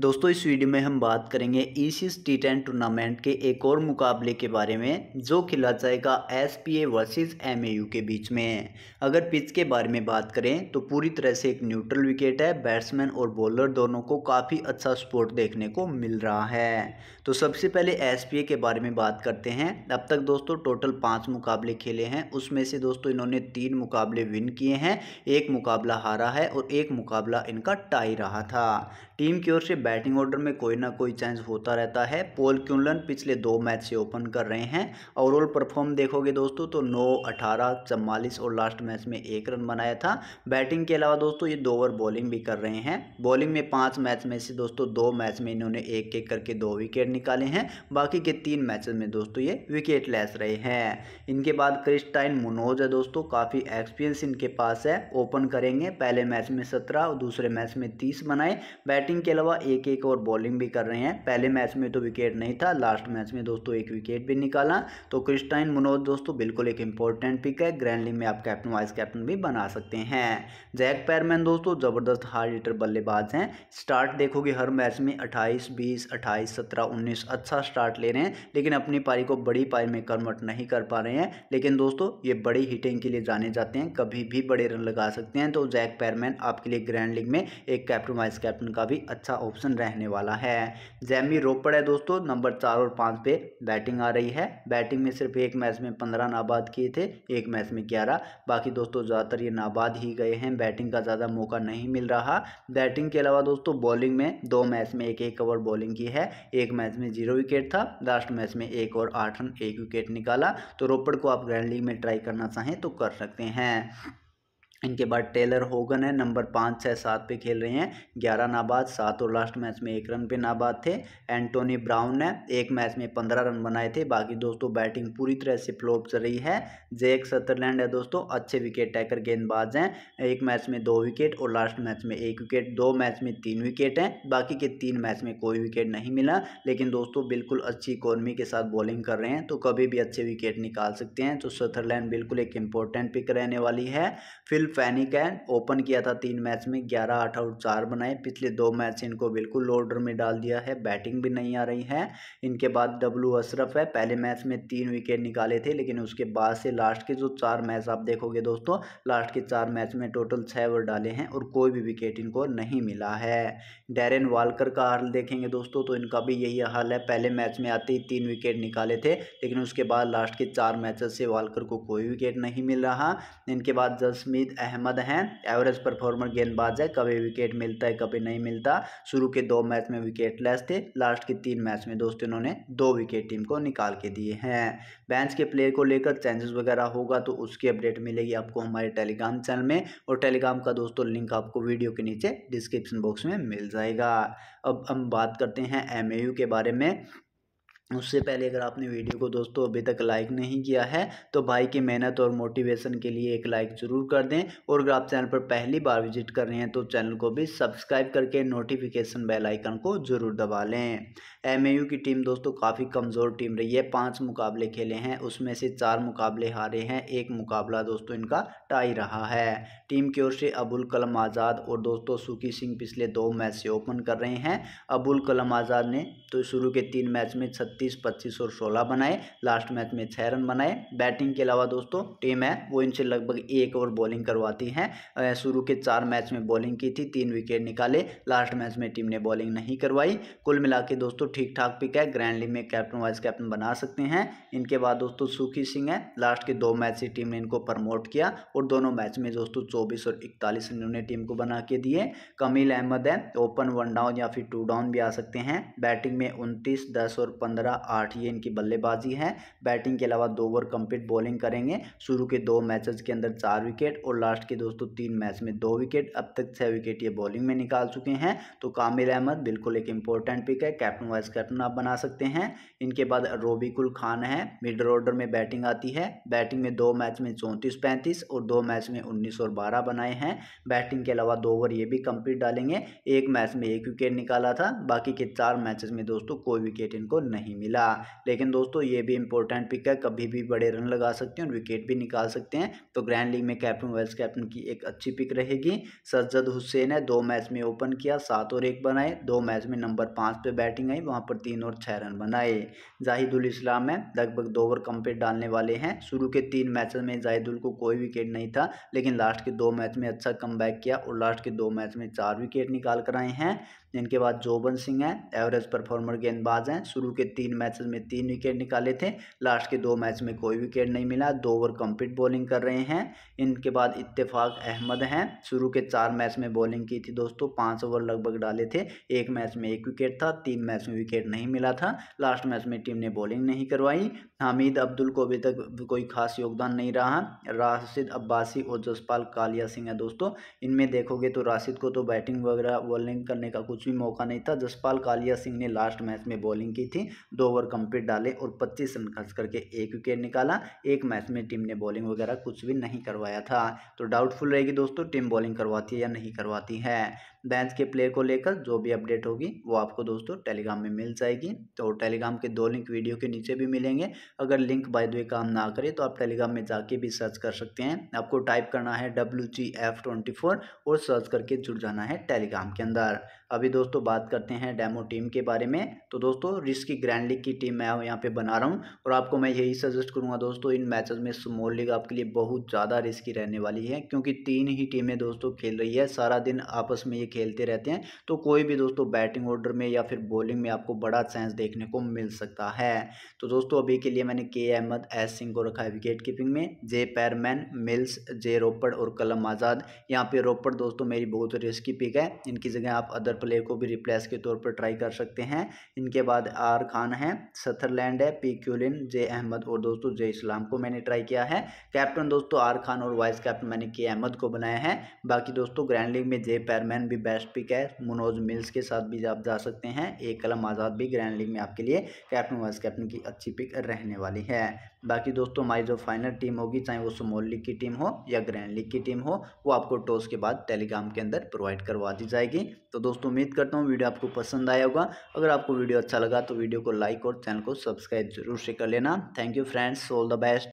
दोस्तों इस वीडियो में हम बात करेंगे ईसीस टी टेन टूर्नामेंट के एक और मुकाबले के बारे में जो खेला जाएगा S P A versus M A U के बीच में अगर पिच के बारे में बात करें तो पूरी तरह से एक न्यूट्रल विकेट है बैट्समैन और बॉलर दोनों को काफ़ी अच्छा स्पोर्ट देखने को मिल रहा है तो सबसे पहले एस पी ए के बारे में बात करते हैं अब तक दोस्तों टोटल पाँच मुकाबले खेले हैं उसमें से दोस्तों इन्होंने तीन मुकाबले विन किए हैं एक मुकाबला हारा है और एक मुकाबला इनका टाई रहा था टीम की ओर से बैटिंग ऑर्डर में कोई ना कोई चेंज होता रहता है पोल क्यूलन पिछले दो मैच से ओपन कर रहे हैं ओवरऑल परफॉर्म देखोगे दोस्तों तो नौ अठारह चवालीस और लास्ट मैच में एक रन बनाया था बैटिंग के अलावा दोस्तों ये दो ओवर बॉलिंग भी कर रहे हैं बॉलिंग में पाँच मैच में से दोस्तों दो मैच में इन्होंने एक एक करके दो विकेट निकाले हैं बाकी के तीन मैच में दोस्तों ये विकेट लेस रहे हैं इनके बाद क्रिस्टाइन मनोज है दोस्तों काफ़ी एक्सपीरियंस इनके पास है ओपन करेंगे पहले मैच में सत्रह और दूसरे मैच में तीस बनाए बैटिंग के अलावा एक एक और बॉलिंग भी कर रहे हैं पहले मैच में तो विकेट नहीं था लास्ट मैच में दोस्तों एक विकेट भी निकाला तो क्रिस्टाइन मनोज दोस्तों बिल्कुल एक इंपॉर्टेंट पिक है ग्रैंड लीग में आप कैप्टन वाइस कैप्टन भी बना सकते हैं जैक पैरमैन दोस्तों ज़बरदस्त हार्ड हिटर बल्लेबाज हैं स्टार्ट देखोगे हर मैच में अट्ठाईस बीस अट्ठाईस सत्रह उन्नीस अच्छा स्टार्ट ले रहे हैं लेकिन अपनी पारी को बड़ी पारी में कन्वर्ट नहीं कर पा रहे हैं लेकिन दोस्तों ये बड़ी हिटिंग के लिए जाने जाते हैं कभी भी बड़े रन लगा सकते हैं तो जैक पैरमैन आपके लिए ग्रैंड लीग में एक कैप्टन वाइस कैप्टन का भी अच्छा ऑप्शन ऑप्शन रहने वाला है जैमी रोपड़ है दोस्तों नंबर चार और पाँच पे बैटिंग आ रही है बैटिंग में सिर्फ एक मैच में पंद्रह नाबाद किए थे एक मैच में ग्यारह बाकी दोस्तों ज़्यादातर ये नाबाद ही गए हैं बैटिंग का ज़्यादा मौका नहीं मिल रहा बैटिंग के अलावा दोस्तों बॉलिंग में दो मैच में एक एक ओवर बॉलिंग की है एक मैच में जीरो विकेट था लास्ट मैच में एक और आठ रन एक विकेट निकाला तो रोपड़ को आप ग्रैंड लीग में ट्राई करना चाहें तो कर सकते हैं इनके बाद टेलर होगन है नंबर पाँच छः सात पे खेल रहे हैं ग्यारह नाबाद सात और लास्ट मैच में एक रन पे नाबाद थे एंटोनी ब्राउन ने एक मैच में पंद्रह रन बनाए थे बाकी दोस्तों बैटिंग पूरी तरह से फ्लोप चल रही है जेक सतरलैंड है दोस्तों अच्छे विकेट टैकर गेंदबाज हैं एक मैच में दो विकेट और लास्ट मैच में एक विकेट दो मैच में तीन विकेट हैं बाकी के तीन मैच में कोई विकेट नहीं मिला लेकिन दोस्तों बिल्कुल अच्छी इकोनमी के साथ बॉलिंग कर रहे हैं तो कभी भी अच्छे विकेट निकाल सकते हैं तो सतरलैंड बिल्कुल एक इंपॉर्टेंट पिक रहने वाली है फिल है ओपन किया था तीन मैच में ग्यारह आठ आउट चार बनाए पिछले दो मैच इनको बिल्कुल लोडर में डाल दिया है बैटिंग भी नहीं आ रही है इनके बाद डब्लू अशरफ है पहले मैच में तीन विकेट निकाले थे लेकिन उसके बाद से लास्ट के जो चार मैच आप देखोगे दोस्तों लास्ट के चार मैच में टोटल छः ओवर डाले हैं और कोई भी विकेट इनको नहीं मिला है डेरन वालकर का हाल देखेंगे दोस्तों तो इनका भी यही हाल है पहले मैच में आते ही तीन विकेट निकाले थे लेकिन उसके बाद लास्ट के चार मैच से वालकर को कोई विकेट नहीं मिल रहा इनके बाद जसमीत अहमद हैं एवरेज परफॉर्मर गेंदबाज है कभी विकेट मिलता है कभी नहीं मिलता शुरू के दो मैच में विकेट लेस थे लास्ट के तीन मैच में दोस्तों इन्होंने दो विकेट टीम को निकाल के दिए हैं बेंच के प्लेयर को लेकर चेंजेस वगैरह होगा तो उसकी अपडेट मिलेगी आपको हमारे टेलीग्राम चैनल में और टेलीग्राम का दोस्तों लिंक आपको वीडियो के नीचे डिस्क्रिप्शन बॉक्स में मिल जाएगा अब हम बात करते हैं एम के बारे में उससे पहले अगर आपने वीडियो को दोस्तों अभी तक लाइक नहीं किया है तो भाई की मेहनत और मोटिवेशन के लिए एक लाइक ज़रूर कर दें और अगर आप चैनल पर पहली बार विजिट कर रहे हैं तो चैनल को भी सब्सक्राइब करके नोटिफिकेशन बेल आइकन को ज़रूर दबा लें एमएयू की टीम दोस्तों काफ़ी कमज़ोर टीम रही है पाँच मुकाबले खेले हैं उसमें से चार मुकाबले हारे हैं एक मुकाबला दोस्तों इनका टाई रहा है टीम की ओर से अबुल कलम आज़ाद और दोस्तों सुखी सिंह पिछले दो मैच से ओपन कर रहे हैं अबुल कलम आज़ाद ने तो शुरू के तीन मैच में छत्तीस इकतीस पच्चीस और सोलह बनाए लास्ट मैच में छः रन बनाए बैटिंग के अलावा दोस्तों टीम है वो इनसे लगभग एक ओवर बॉलिंग करवाती हैं शुरू के चार मैच में बॉलिंग की थी तीन विकेट निकाले लास्ट मैच में टीम ने बॉलिंग नहीं करवाई कुल मिला के दोस्तों ठीक ठाक पिक है ग्रैंड लीग में कैप्टन वाइस कैप्टन बना सकते हैं इनके बाद दोस्तों सुखी सिंह है लास्ट के दो मैच से टीम ने इनको प्रमोट किया और दोनों मैच में दोस्तों चौबीस और इकतालीस रन ने टीम को बना के दिए कमिल अहमद है ओपन वन डाउन या फिर टू डाउन भी आ सकते हैं बैटिंग में उनतीस दस और पंद्रह पंद्रह आठ ये इनकी बल्लेबाजी है बैटिंग के अलावा दो ओवर कंप्लीट बॉलिंग करेंगे शुरू के दो मैचेस के अंदर चार विकेट और लास्ट के दोस्तों तीन मैच में दो विकेट अब तक छः विकेट ये बॉलिंग में निकाल चुके हैं तो कामिल अहमद बिल्कुल एक इंपॉर्टेंट पिक है कैप्टन वाइस कैप्टन आप बना सकते हैं इनके बाद रोबिकुल खान है मिडल ऑर्डर में बैटिंग आती है बैटिंग में दो मैच में चौंतीस पैंतीस और दो मैच में उन्नीस और बारह बनाए हैं बैटिंग के अलावा दो ओवर ये भी कंप्लीट डालेंगे एक मैच में एक विकेट निकाला था बाकी के चार मैचेस में दोस्तों कोई विकेट इनको नहीं मिला लेकिन दोस्तों ये भी इंपॉर्टेंट पिक है कभी भी बड़े रन लगा सकते हैं और विकेट भी निकाल सकते हैं तो ग्रैंड लीग में कैप्टन वेल्स कैप्टन की एक अच्छी पिक रहेगी सज्जद हुसैन ने दो मैच में ओपन किया सात और एक बनाए दो मैच में नंबर पाँच पर बैटिंग आई वहाँ पर तीन और छः रन बनाए जाहिदुल इस्लाम है लगभग दो ओवर कम पे डालने वाले हैं शुरू के तीन मैच में जाहिदुल को कोई विकेट नहीं था लेकिन लास्ट के दो मैच में अच्छा कम किया और लास्ट के दो मैच में चार विकेट निकाल कर आए हैं इनके बाद जोबन सिंह हैं एवरेज परफॉर्मर गेंदबाज हैं शुरू के तीन मैचेस में तीन विकेट निकाले थे लास्ट के दो मैच में कोई विकेट नहीं मिला दो ओवर कंप्लीट बॉलिंग कर रहे हैं इनके बाद इत्तेफाक अहमद हैं शुरू के चार मैच में बॉलिंग की थी दोस्तों पाँच ओवर लगभग डाले थे एक मैच में एक विकेट था तीन मैच में विकेट नहीं मिला था लास्ट मैच में टीम ने बॉलिंग नहीं करवाई हामिद अब्दुल को अभी तक कोई खास योगदान नहीं रहा राशिद अब्बासी और जसपाल कालिया सिंह है दोस्तों इनमें देखोगे तो राशिद को तो बैटिंग वगैरह बॉलिंग करने का कुछ कुछ भी मौका नहीं था जसपाल कालिया सिंह ने लास्ट मैच में बॉलिंग की थी दो ओवर कंप्लीट डाले और पच्चीस रन खर्च करके एक विकेट निकाला एक मैच में टीम ने बॉलिंग वगैरह कुछ भी नहीं करवाया था तो डाउटफुल रहेगी दोस्तों टीम बॉलिंग करवाती है या नहीं करवाती है बैंस के प्लेयर को लेकर जो भी अपडेट होगी वो आपको दोस्तों टेलीग्राम में मिल जाएगी तो टेलीग्राम के दो लिंक वीडियो के नीचे भी मिलेंगे अगर लिंक बाय द वे काम ना करे तो आप टेलीग्राम में जाके भी सर्च कर सकते हैं आपको टाइप करना है W G F twenty four और सर्च करके जुड़ जाना है टेलीग्राम के अंदर अभी दोस्तों बात करते हैं डेमो टीम के बारे में तो दोस्तों रिस्क की ग्रैंड लीग की टीम मैं यहाँ पे बना रहा हूँ और आपको मैं यही सजेस्ट करूँगा दोस्तों इन मैचेस में स्मॉल लीग आपके लिए बहुत ज़्यादा रिस्की रहने वाली है क्योंकि तीन ही टीमें दोस्तों खेल रही है सारा दिन आपस में ये खेलते रहते हैं तो कोई भी दोस्तों बैटिंग ऑर्डर में या फिर बॉलिंग में आपको बड़ा चांस देखने को मिल सकता है तो दोस्तों अभी के लिए मैंने के अहमद एस सिंह को रखा है विकेट कीपिंग में जे पैरमैन मिल्स जे रोपड़ और कलम आज़ाद यहाँ पे रोपड़ दोस्तों मेरी बहुत रिस्की पिक है इनकी जगह आप अदर प्लेयर को भी रिप्लेस के तौर पर ट्राई कर सकते हैं इनके बाद आर खान है सथरलैंड है पी क्यूलिन जे अहमद और दोस्तों जे इस्लाम को मैंने ट्राई किया है कैप्टन दोस्तों आर खान और वाइस कैप्टन मैंने के अहमद को बनाया है बाकी दोस्तों ग्रैंड लीग में जे पैरमैन भी बेस्ट पिक है मनोज मिल्स के साथ भी आप जा सकते हैं एक कलम आज़ाद भी ग्रैंड लीग में आपके लिए कैप्टन वाइस कैप्टन की अच्छी पिक रहने वाली है बाकी दोस्तों हमारी जो फाइनल टीम होगी चाहे वो स्मॉल लीग की टीम हो या ग्रैंड लीग की टीम हो वो आपको टॉस के बाद टेलीग्राम के अंदर प्रोवाइड करवा दी जाएगी तो दोस्तों उम्मीद करता हूँ वीडियो आपको पसंद आया होगा अगर आपको वीडियो अच्छा लगा तो वीडियो को लाइक और चैनल को सब्सक्राइब जरूर से कर लेना thank you friends all the best